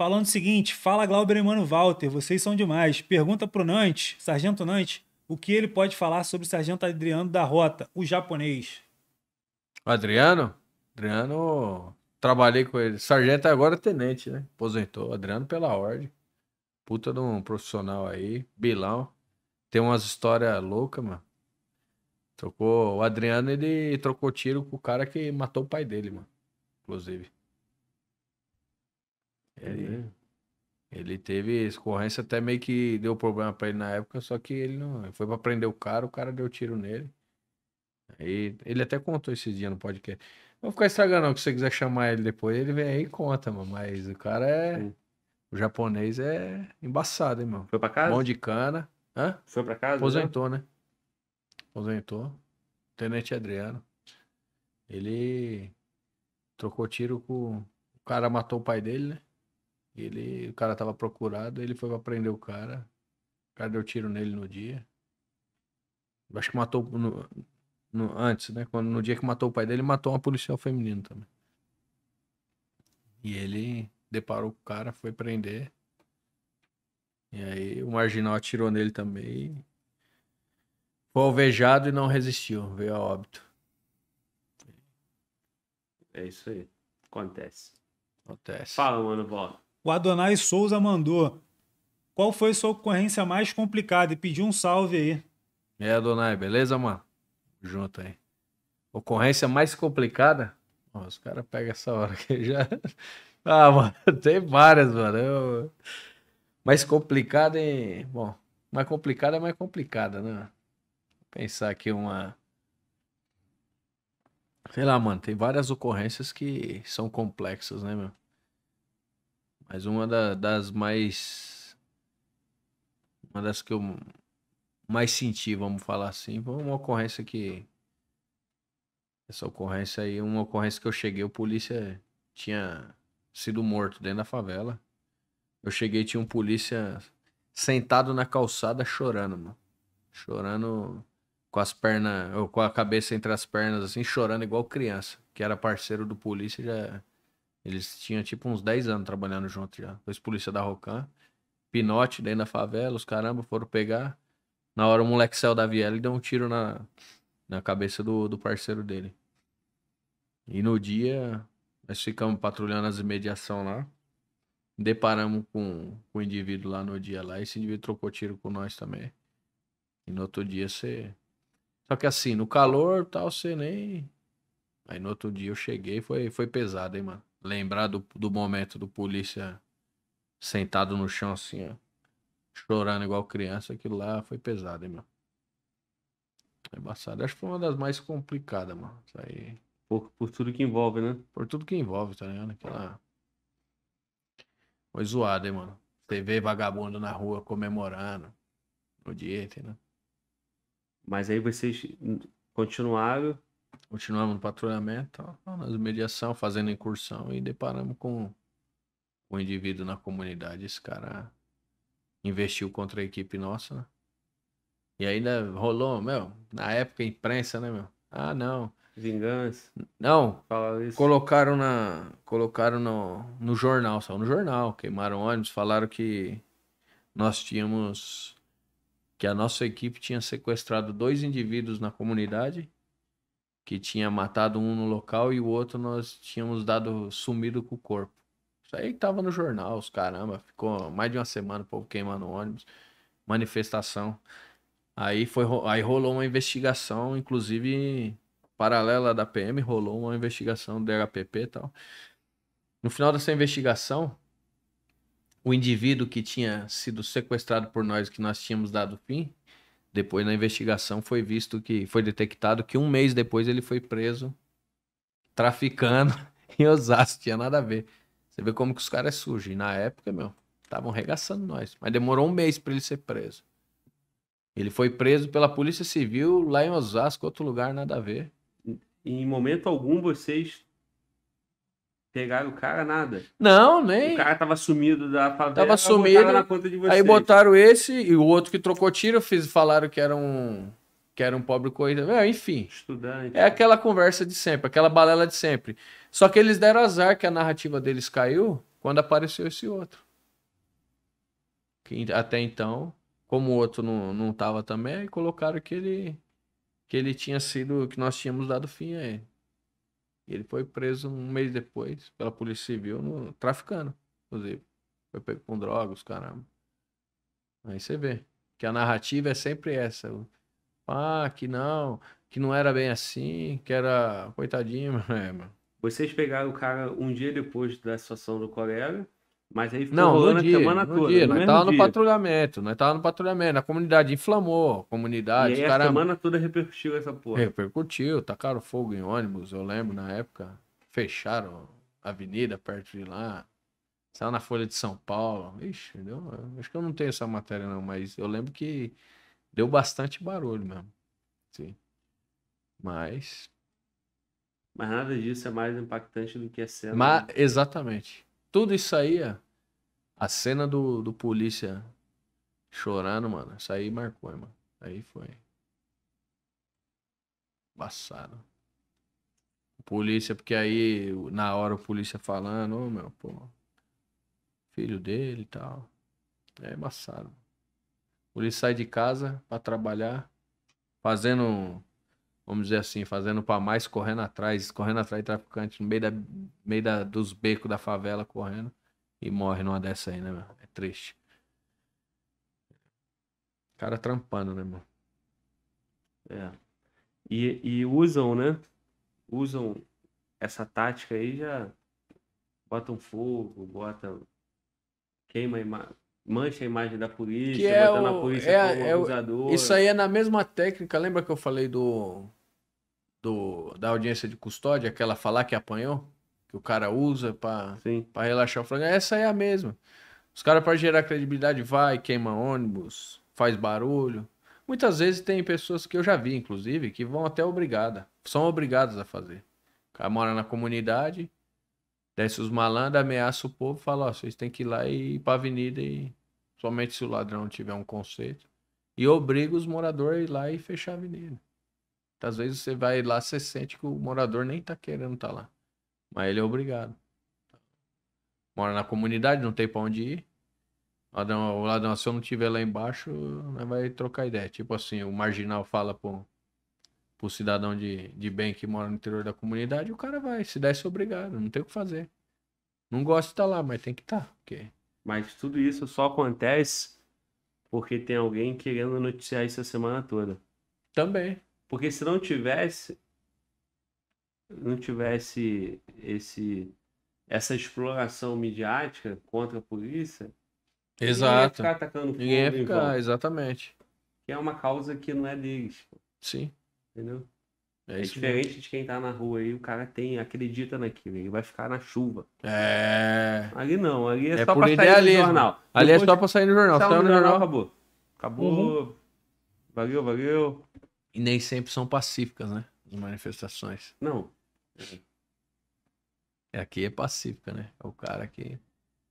Falando o seguinte, fala Glauber e Mano Walter, vocês são demais. Pergunta pro Nantes, Sargento Nantes, o que ele pode falar sobre o Sargento Adriano da Rota, o japonês? Adriano? Adriano, trabalhei com ele. Sargento é agora é tenente, né? Aposentou. Adriano pela ordem. Puta de um profissional aí, bilão. Tem umas histórias loucas, mano. Trocou. O Adriano, ele trocou tiro com o cara que matou o pai dele, mano. Inclusive. Ele, é. ele teve escorrência, até meio que deu problema para ele na época, só que ele não. Foi para prender o cara, o cara deu tiro nele. Aí, ele até contou esses dias no podcast. Não vou ficar estragando, não, que se você quiser chamar ele depois, ele vem aí e conta, mano. Mas o cara é. Sim. O japonês é embaçado, hein, mano. Foi pra casa? Mão de cana. Hã? Foi pra casa? Aposentou, né? né? Aposentou. Tenente Adriano. Ele trocou tiro com. O cara matou o pai dele, né? Ele, o cara tava procurado, ele foi pra prender o cara. O cara deu tiro nele no dia. acho que matou no, no, antes, né? Quando, no dia que matou o pai dele, matou uma policial feminina também. E ele deparou com o cara, foi prender. E aí o marginal atirou nele também. Foi alvejado e não resistiu, veio a óbito. É isso aí. Acontece. Acontece. Fala, mano, volta. O Adonai Souza mandou. Qual foi sua ocorrência mais complicada? E pediu um salve aí. É, Adonai, beleza, mano? Junto aí. Ocorrência mais complicada? Ó, os caras pegam essa hora que já. Ah, mano, tem várias, mano. Eu... Mais complicada é Bom, mais complicada é mais complicada, né? Vou pensar aqui uma. Sei lá, mano, tem várias ocorrências que são complexas, né, meu? Mas uma da, das mais. Uma das que eu mais senti, vamos falar assim, foi uma ocorrência que. Essa ocorrência aí, uma ocorrência que eu cheguei, o polícia tinha sido morto dentro da favela. Eu cheguei, tinha um polícia sentado na calçada chorando, mano. Chorando com as pernas, ou com a cabeça entre as pernas, assim, chorando igual criança. Que era parceiro do polícia, já eles tinham tipo uns 10 anos trabalhando junto já. Dois polícia da Rocan. Pinote daí na favela, os caramba foram pegar. Na hora o moleque saiu da viela e deu um tiro na, na cabeça do, do parceiro dele. E no dia, nós ficamos patrulhando as imediações lá. Deparamos com, com o indivíduo lá no dia lá. Esse indivíduo trocou tiro com nós também. E no outro dia você. Só que assim, no calor tal, você nem. Aí no outro dia eu cheguei, foi, foi pesado, hein, mano. Lembrar do, do momento do polícia sentado no chão assim, ó. Chorando igual criança, aquilo lá foi pesado, hein, mano. É embaçado. Acho que foi uma das mais complicadas, mano. Isso aí. Por, por tudo que envolve, né? Por tudo que envolve, tá ligado? Aquela. Foi zoado, hein, mano. Você vê vagabundo na rua comemorando. No dia, né? Mas aí vocês continuaram Continuamos no patrulhamento, na mediação, fazendo incursão e deparamos com o um indivíduo na comunidade. Esse cara investiu contra a equipe nossa, né? E ainda rolou, meu, na época imprensa, né, meu? Ah, não. Vingança. Não. Fala isso. Colocaram na. Colocaram no, no jornal, só no jornal. Queimaram ônibus, falaram que nós tínhamos. Que a nossa equipe tinha sequestrado dois indivíduos na comunidade que tinha matado um no local e o outro nós tínhamos dado sumido com o corpo. Isso aí estava tava no jornal, os caramba, ficou mais de uma semana o povo queimando ônibus, manifestação. Aí foi aí rolou uma investigação, inclusive paralela da PM, rolou uma investigação do HPP e tal. No final dessa investigação, o indivíduo que tinha sido sequestrado por nós, que nós tínhamos dado fim, depois, na investigação, foi visto que foi detectado que um mês depois ele foi preso traficando em Osasco. Tinha nada a ver. Você vê como que os caras surgem. Na época, meu, estavam regaçando nós. Mas demorou um mês para ele ser preso. Ele foi preso pela Polícia Civil lá em Osasco, outro lugar, nada a ver. Em momento algum vocês Pegaram o cara, nada. Não, nem. O cara tava sumido da favela. Tava sumido. Na conta de vocês. Aí botaram esse e o outro que trocou tiro, fiz, falaram que era um. Que era um pobre coisa. É, enfim. Estudante. É aquela conversa de sempre, aquela balela de sempre. Só que eles deram azar que a narrativa deles caiu quando apareceu esse outro. Que até então, como o outro não, não tava também, colocaram que ele. Que ele tinha sido. Que nós tínhamos dado fim a ele. Ele foi preso um mês depois pela Polícia Civil, no, traficando, inclusive. Foi pego com drogas, caramba. Aí você vê que a narrativa é sempre essa. Ah, que não, que não era bem assim, que era coitadinho, é, mano. Vocês pegaram o cara um dia depois da situação do colega, mas aí ficou não, rolando dia, a semana no toda. Dia, no nós tava dia. no patrulhamento, nós tava no patrulhamento, na comunidade, inflamou a comunidade. E aí cara... a semana toda repercutiu essa porra. Repercutiu, tacaram fogo em ônibus, eu lembro na época. Fecharam a avenida perto de lá. Saiu na Folha de São Paulo. Ixi, deu... acho que eu não tenho essa matéria não, mas eu lembro que deu bastante barulho mesmo. Sim. Mas. Mas nada disso é mais impactante do que a cena. Mas, exatamente. Tudo isso aí, a cena do, do polícia chorando, mano, isso aí marcou, mano. Aí foi. Passado. Polícia, porque aí na hora o polícia falando, ô oh, meu, pô, filho dele e tal. É embaçado. O polícia sai de casa para trabalhar, fazendo vamos dizer assim, fazendo para mais, correndo atrás, correndo atrás de traficante, no meio, da, meio da, dos becos da favela, correndo, e morre numa dessa aí, né, meu? É triste. Cara trampando, né, mano? É. E, e usam, né? Usam essa tática aí, já botam fogo, botam. Queima a imagem. Mancha a imagem da polícia, que é botando o... a polícia é, como é, abusador. Isso aí é na mesma técnica, lembra que eu falei do do, da audiência de custódia, aquela falar que apanhou, que o cara usa para relaxar o flanco. essa é a mesma. Os caras, para gerar credibilidade, vai, queima ônibus, faz barulho. Muitas vezes tem pessoas que eu já vi, inclusive, que vão até obrigada, são obrigados a fazer. O cara mora na comunidade, desce os malandros, ameaça o povo, fala, ó, oh, vocês têm que ir lá e ir pra avenida e somente se o ladrão tiver um conceito. E obriga os moradores a ir lá e fechar a avenida. Às vezes você vai lá, você sente que o morador nem tá querendo estar tá lá. Mas ele é obrigado. Mora na comunidade, não tem pra onde ir. Ladrão, o ladrão, se eu não tiver lá embaixo, vai trocar ideia. Tipo assim, o marginal fala pro, pro cidadão de, de bem que mora no interior da comunidade, o cara vai, se desse obrigado, não tem o que fazer. Não gosta de estar tá lá, mas tem que estar. Tá, porque... Mas tudo isso só acontece porque tem alguém querendo noticiar isso a semana toda. Também. Porque se não tivesse não tivesse esse essa exploração midiática contra a polícia, Exato. Ninguém ia ficar atacando fogo ia ficar, exatamente. Que é uma causa que não é deles. Sim. Entendeu? É, é diferente mesmo. de quem tá na rua aí, o cara tem, acredita naquilo, ele vai ficar na chuva. É. Ali não, ali é, é só pra sair no jornal. Ali é Depois, é só pra sair no jornal. Saiu no, no jornal, jornal, acabou. Acabou. Uhum. Valeu, valeu. E nem sempre são pacíficas, né? As manifestações. Não. É. Aqui é pacífica, né? É o cara que